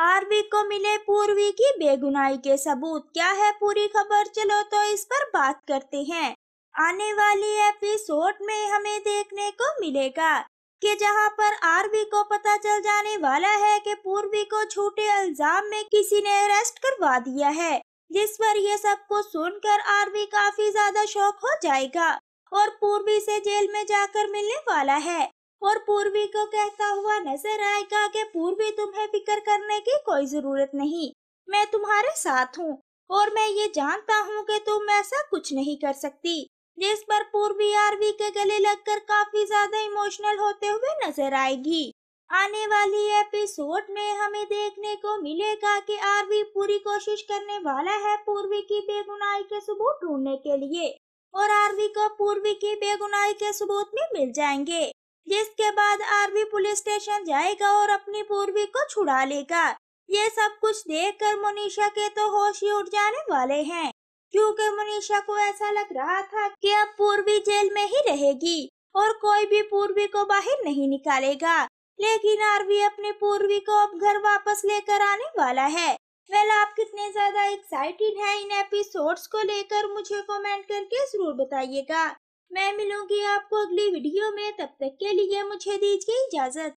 RV को मिले पूर्वी की बेगुनाई के सबूत क्या है पूरी खबर चलो तो इस पर बात करते हैं आने वाली एपिसोड में हमें देखने को मिलेगा कि जहां पर आरवी को पता चल जाने वाला है कि पूर्वी को छोटे अल्जाम में किसी ने अरेस्ट करवा दिया है जिस पर यह सब को सुनकर आरवी काफी ज्यादा शौक हो जाएगा और पूर्वी से जेल में जाकर मिलने वाला है और पूर्वी को कहता हुआ नजर आएगा कि पूर्वी तुम्हें फिक्र करने की कोई जरूरत नहीं मैं तुम्हारे साथ हूँ और मैं ये जानता हूँ कि तुम ऐसा कुछ नहीं कर सकती जिस पर पूर्वी आरवी के गले लगकर काफी ज्यादा इमोशनल होते हुए नजर आएगी आने वाली एपिसोड में हमें देखने को मिलेगा कि आरवी पूरी कोशिश करने वाला है पूर्वी की बेगुनाई के सबूत ढूंढने के लिए और आरवी को पूर्वी की बेगुनाई के सबूत में मिल जाएंगे जिसके बाद आरवी पुलिस स्टेशन जाएगा और अपनी पूर्वी को छुड़ा लेगा ये सब कुछ देखकर मुनीषा के तो होश ही उठ जाने वाले हैं क्योंकि मुनीषा को ऐसा लग रहा था कि अब पूर्वी जेल में ही रहेगी और कोई भी पूर्वी को बाहर नहीं निकालेगा लेकिन आरवी अपने पूर्वी को अब घर वापस लेकर आने वाला है वेल आप कितने ज्यादा एक्साइटेड हैं इन एपिसोड्स को लेकर मुझे कमेंट करके जरूर बताइएगा मैं मिलूंगी आपको अगली वीडियो में तब तक के लिए मुझे दीजिए इजाजत